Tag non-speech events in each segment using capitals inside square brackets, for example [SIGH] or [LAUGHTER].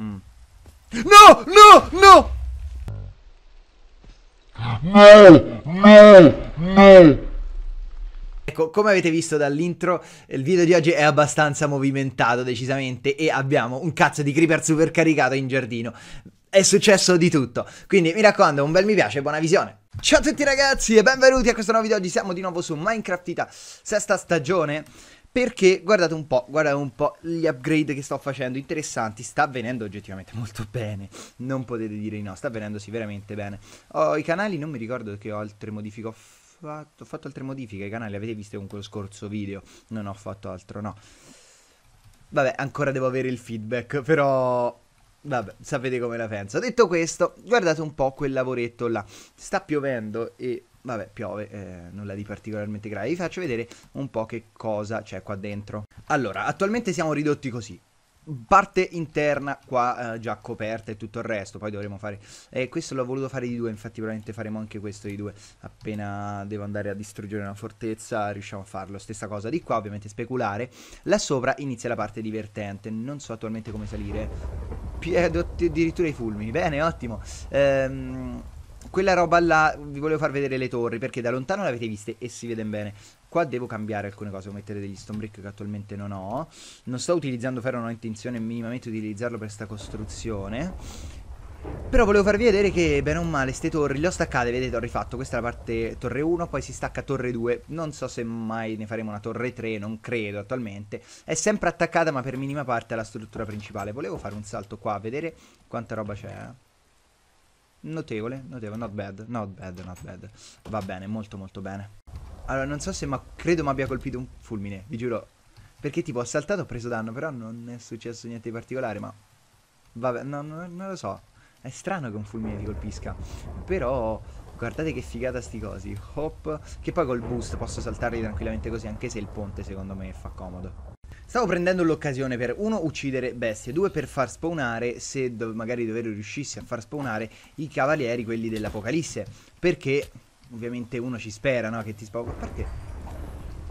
Mm. No, no, no! No, no, no! Ecco, come avete visto dall'intro, il video di oggi è abbastanza movimentato decisamente e abbiamo un cazzo di creeper super caricato in giardino. È successo di tutto, quindi mi raccomando, un bel mi piace e buona visione! Ciao a tutti ragazzi e benvenuti a questo nuovo video, oggi siamo di nuovo su Minecraftita, sesta stagione perché guardate un po', guardate un po' gli upgrade che sto facendo, interessanti, sta avvenendo oggettivamente molto bene, non potete dire di no, sta avvenendosi veramente bene. Oh, i canali non mi ricordo che ho altre modifiche, ho fatto, ho fatto altre modifiche ai canali, avete visto con quello scorso video, non ho fatto altro, no. Vabbè, ancora devo avere il feedback, però Vabbè, sapete come la penso. Detto questo, guardate un po' quel lavoretto là. Sta piovendo e Vabbè, piove, eh, nulla di particolarmente grave. Vi faccio vedere un po' che cosa c'è qua dentro. Allora, attualmente siamo ridotti così. Parte interna qua eh, già coperta e tutto il resto, poi dovremo fare... Eh, questo l'ho voluto fare di due, infatti probabilmente faremo anche questo di due. Appena devo andare a distruggere una fortezza riusciamo a farlo. Stessa cosa di qua, ovviamente speculare. Là sopra inizia la parte divertente, non so attualmente come salire. Piedo addirittura i fulmini, bene, ottimo. Ehm quella roba là vi volevo far vedere le torri perché da lontano le avete viste e si vede bene qua devo cambiare alcune cose devo mettere degli stone brick che attualmente non ho non sto utilizzando ferro non ho intenzione minimamente di utilizzarlo per questa costruzione però volevo farvi vedere che bene o male queste torri le ho staccate vedete ho rifatto questa è la parte torre 1 poi si stacca torre 2 non so se mai ne faremo una torre 3 non credo attualmente è sempre attaccata ma per minima parte alla struttura principale volevo fare un salto qua vedere quanta roba c'è eh Notevole, notevole, not bad, not bad, not bad. Va bene, molto molto bene. Allora, non so se ma credo mi abbia colpito un fulmine, vi giuro. Perché tipo ho saltato, ho preso danno, però non è successo niente di particolare, ma... Vabbè, no, no, non lo so. È strano che un fulmine ti colpisca. Però... Guardate che figata sti cosi. Hop. Che poi col boost posso saltarli tranquillamente così, anche se il ponte secondo me fa comodo. Stavo prendendo l'occasione per uno uccidere bestie, due per far spawnare, se do magari davvero riuscissi a far spawnare i cavalieri, quelli dell'Apocalisse. Perché ovviamente uno ci spera, no? Che ti spawn. Perché?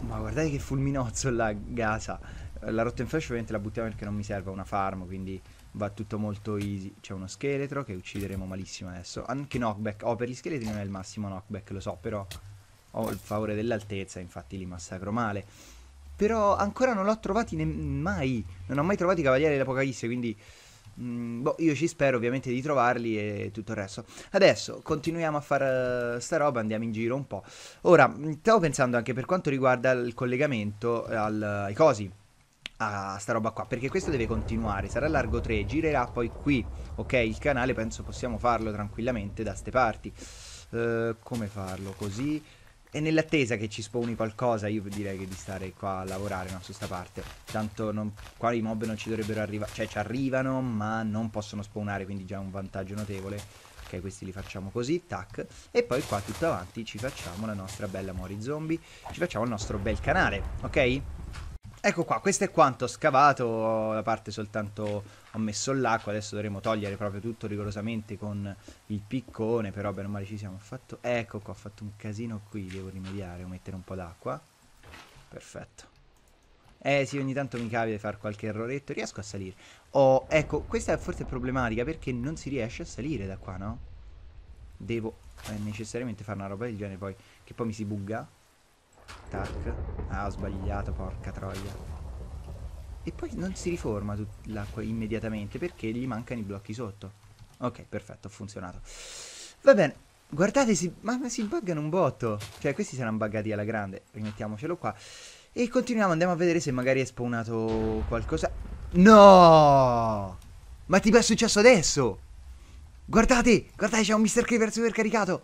Ma guardate che fulminozzo la gasa. La rotten in flash ovviamente la buttiamo perché non mi serve una farm, quindi va tutto molto easy. C'è uno scheletro che uccideremo malissimo adesso. Anche knockback. Oh, per gli scheletri non è il massimo knockback, lo so, però ho il favore dell'altezza, infatti li massacro male. Però ancora non l'ho trovati ne- mai. Non ho mai trovato i Cavalieri dell'Apocalisse, quindi... Mm, boh, io ci spero ovviamente di trovarli e tutto il resto. Adesso continuiamo a fare uh, sta roba, andiamo in giro un po'. Ora, mm, stavo pensando anche per quanto riguarda il collegamento eh, al, ai cosi. A sta roba qua, perché questo deve continuare. Sarà largo 3, girerà poi qui. Ok, il canale penso possiamo farlo tranquillamente da ste parti. Uh, come farlo? Così e nell'attesa che ci spawni qualcosa, io direi che di stare qua a lavorare, no, su sta parte. Tanto non, qua i mob non ci dovrebbero arrivare, cioè ci arrivano, ma non possono spawnare, quindi già un vantaggio notevole. Ok, questi li facciamo così, tac. E poi qua tutto avanti ci facciamo la nostra bella mori zombie, ci facciamo il nostro bel canale, ok? Ecco qua, questo è quanto ho scavato, la parte soltanto ho messo l'acqua, adesso dovremo togliere proprio tutto rigorosamente con il piccone, però bene o male ci siamo fatto... Ecco qua, ho fatto un casino qui, devo rimediare, devo mettere un po' d'acqua. Perfetto. Eh sì, ogni tanto mi capita di fare qualche erroretto, riesco a salire. Oh, ecco, questa è forse problematica perché non si riesce a salire da qua, no? Devo eh, necessariamente fare una roba del genere poi, che poi mi si bugga. Tac. Ah, ho sbagliato, porca troia. E poi non si riforma l'acqua immediatamente perché gli mancano i blocchi sotto. Ok, perfetto, ha funzionato. Va bene, guardate, si, ma si buggano un botto. Cioè, questi saranno buggati alla grande. Rimettiamocelo qua. E continuiamo, andiamo a vedere se magari è spawnato qualcosa. No! Ma tipo è successo adesso? Guardate, guardate, c'è un Mr. Creeper super caricato.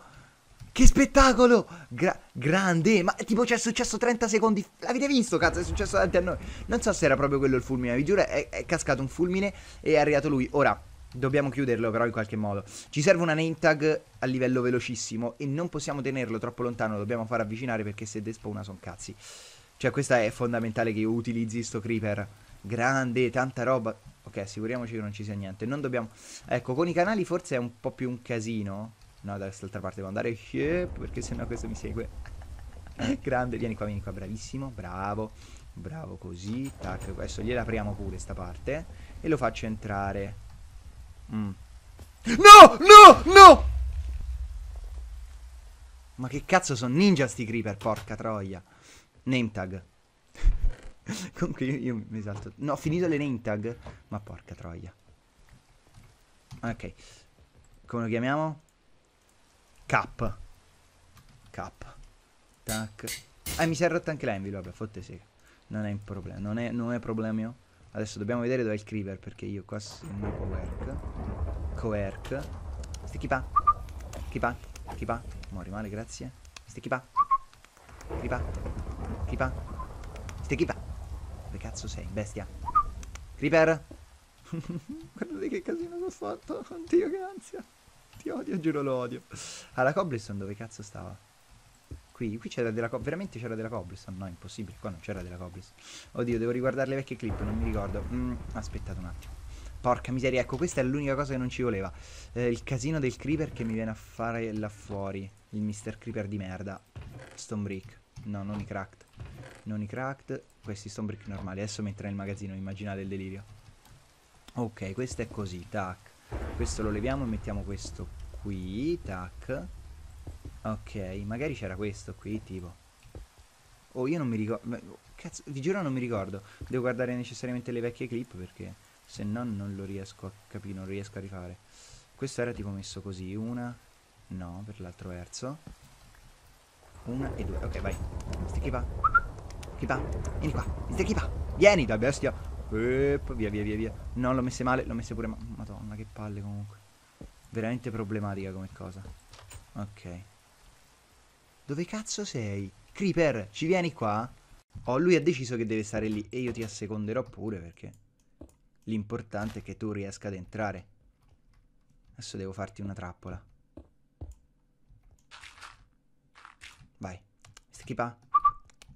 Che spettacolo! Gra- grande! Ma tipo c'è successo 30 secondi. L'avete visto, cazzo? È successo davanti a noi. Non so se era proprio quello il fulmine, vi giuro, è, è cascato un fulmine e è arrivato lui. Ora, Dobbiamo chiuderlo però in qualche modo. Ci serve una name tag a livello velocissimo e non possiamo tenerlo troppo lontano, lo dobbiamo far avvicinare perché se despawna son cazzi. Cioè questa è fondamentale che io utilizzi sto creeper. Grande, tanta roba. Ok, assicuriamoci che non ci sia niente. Non dobbiamo... Ecco, con i canali forse è un po' più un casino. No, dall'altra parte devo andare eh, perché sennò questo mi segue. Eh. Grande, vieni qua, vieni qua, bravissimo, bravo. Bravo così, tac, questo gliela apriamo pure sta parte e lo faccio entrare. Mm. No, no, no! Ma che cazzo sono ninja sti creeper, porca troia. Name tag. [LAUGHS] Comunque io, io, mi salto. No, ho finito le name tag. Ma porca troia. Ok. Come lo chiamiamo? Cap. Cap. Tac. Ah, mi si è rotta anche l'envy, vabbè, fottesi. Non è un problema, non è, non è problema mio. Adesso dobbiamo vedere dov'è il creeper, perché io qua sono il mio cowork. Cowork. Sticky pa. Kipa. pa. Muori male, grazie. Sticky pa. Kipa. pa. Sticky pa. Dove cazzo sei, bestia? Creeper. [LAUGHS] Guardate che casino che ho fatto. Oddio, grazie. Ti odio, giuro lo odio. Alla ah, Cobblestone dove cazzo stava? Qui, qui c'era della Cobblestone. Veramente c'era della Cobblestone? No, impossibile, qua non c'era della Cobblestone. Oddio, devo riguardare le vecchie clip, non mi ricordo. Mm, aspettate un attimo. Porca miseria, ecco, questa è l'unica cosa che non ci voleva. Eh, il casino del creeper che mi viene a fare là fuori. Il mister creeper di merda. Stone brick. No, non i cracked. Non i cracked. Questi stone brick normali. Adesso metterò nel magazzino, immaginate il delirio. Ok, questo è così, tac questo lo leviamo e mettiamo questo qui tac ok magari c'era questo qui tipo oh io non mi ricordo cazzo vi giuro non mi ricordo devo guardare necessariamente le vecchie clip perché se no non lo riesco a capire non riesco a rifare questo era tipo messo così una no per l'altro verso una e due ok vai sticky pa chi pa vieni qua mister chi pa vieni da bestia Eep, via, via, via, via. No, l'ho messa male, l'ho messa pure male. Madonna, che palle comunque. Veramente problematica come cosa. Ok. Dove cazzo sei? Creeper, ci vieni qua? Oh, lui ha deciso che deve stare lì e io ti asseconderò pure perché l'importante è che tu riesca ad entrare. Adesso devo farti una trappola. Vai. Schippa.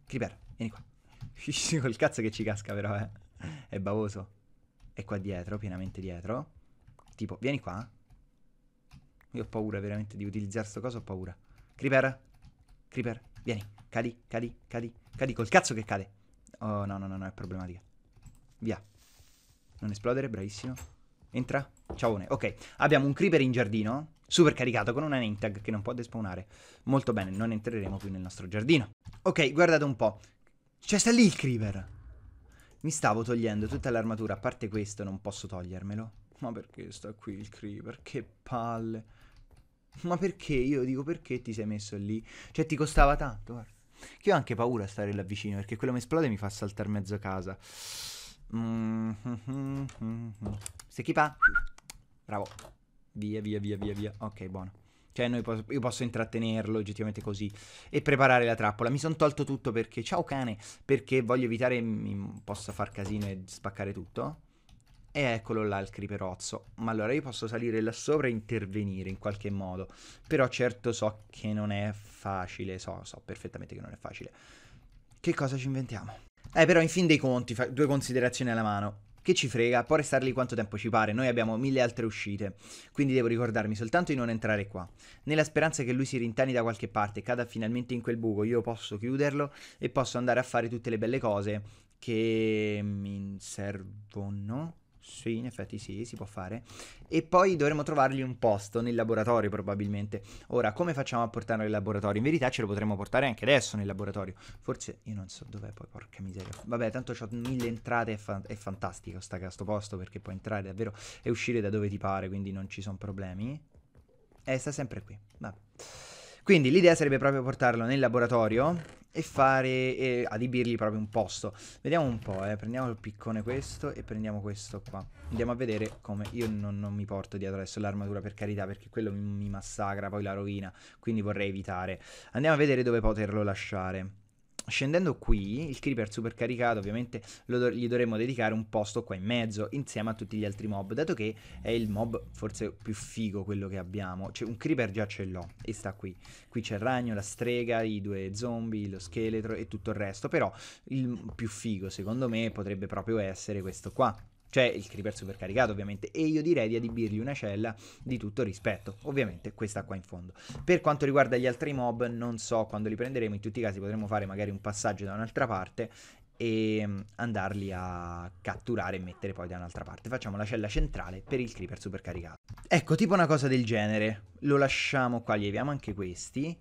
Creeper, vieni qua. [LAUGHS] Col cazzo che ci casca però, eh è bavoso. È qua dietro, pienamente dietro. Tipo, vieni qua. Io ho paura veramente di utilizzare sto coso, ho paura. Creeper, Creeper, vieni. Cadi, cadi, cadi, cadi col cazzo che cade. Oh, no, no, no, no, è problematica. Via. Non esplodere, bravissimo. Entra. Ciaone. Ok, abbiamo un creeper in giardino. Super caricato con una name tag che non può despawnare. Molto bene, non entreremo più nel nostro giardino. Ok, guardate un po'. C'è cioè, sta lì il creeper. Mi stavo togliendo tutta l'armatura, a parte questo non posso togliermelo. Ma perché sta qui il creeper? Che palle. Ma perché? Io dico perché ti sei messo lì? Cioè ti costava tanto, guarda. Che ho anche paura a stare là vicino, perché quello mi esplode e mi fa saltare mezzo casa. Mm -hmm. Se chi fa? Bravo. Via, via, via, via, via. Ok, buono. Cioè, noi po- io posso intrattenerlo oggettivamente così e preparare la trappola. Mi sono tolto tutto perché, ciao cane, perché voglio evitare che mi possa far casino e spaccare tutto. E eccolo là il creeperozzo. Ma allora io posso salire là sopra e intervenire in qualche modo. Però certo so che non è facile, so, so perfettamente che non è facile. Che cosa ci inventiamo? Eh, però in fin dei conti, due considerazioni alla mano che ci frega, può restare lì quanto tempo ci pare, noi abbiamo mille altre uscite, quindi devo ricordarmi soltanto di non entrare qua. Nella speranza che lui si rintani da qualche parte e cada finalmente in quel buco, io posso chiuderlo e posso andare a fare tutte le belle cose che mi servono sì, in effetti sì, si può fare. E poi dovremmo trovargli un posto nel laboratorio probabilmente. Ora, come facciamo a portarlo nel laboratorio? In verità ce lo potremmo portare anche adesso nel laboratorio. Forse io non so dov'è poi, porca miseria. Vabbè, tanto ho mille entrate, è, fa- è fantastico sta, sto posto perché puoi entrare davvero e uscire da dove ti pare, quindi non ci sono problemi. E eh, sta sempre qui. Vabbè. Quindi l'idea sarebbe proprio portarlo nel laboratorio e fare e adibirgli proprio un posto. Vediamo un po', eh. prendiamo il piccone questo e prendiamo questo qua. Andiamo a vedere come... Io non, non mi porto dietro adesso l'armatura per carità perché quello mi, mi massacra, poi la rovina, quindi vorrei evitare. Andiamo a vedere dove poterlo lasciare. Scendendo qui, il creeper supercaricato ovviamente do gli dovremmo dedicare un posto qua in mezzo insieme a tutti gli altri mob, dato che è il mob forse più figo quello che abbiamo. Cioè, un creeper già ce l'ho e sta qui. Qui c'è il ragno, la strega, i due zombie, lo scheletro e tutto il resto, però il più figo secondo me potrebbe proprio essere questo qua. Cioè il creeper supercaricato ovviamente. E io direi di adibirgli una cella di tutto rispetto. Ovviamente questa qua in fondo. Per quanto riguarda gli altri mob non so quando li prenderemo. In tutti i casi potremo fare magari un passaggio da un'altra parte e mm, andarli a catturare e mettere poi da un'altra parte. Facciamo la cella centrale per il creeper supercaricato. Ecco, tipo una cosa del genere. Lo lasciamo qua, lieviamo anche questi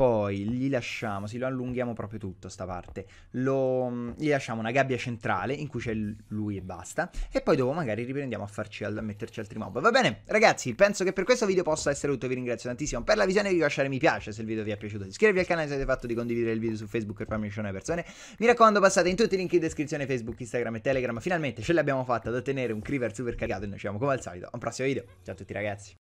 poi gli lasciamo, sì, lo allunghiamo proprio tutto sta parte, lo, mm, gli lasciamo una gabbia centrale in cui c'è lui e basta, e poi dopo magari riprendiamo a, farci, a metterci altri mob. Va bene, ragazzi, penso che per questo video possa essere tutto, vi ringrazio tantissimo per la visione, vi lasciare mi piace se il video vi è piaciuto, iscrivervi al canale se avete fatto di condividere il video su Facebook per farmi conoscere le persone, mi raccomando passate in tutti i link in descrizione Facebook, Instagram e Telegram, finalmente ce l'abbiamo fatta ad ottenere un creeper super caricato e noi ci vediamo come al solito a un prossimo video, ciao a tutti ragazzi.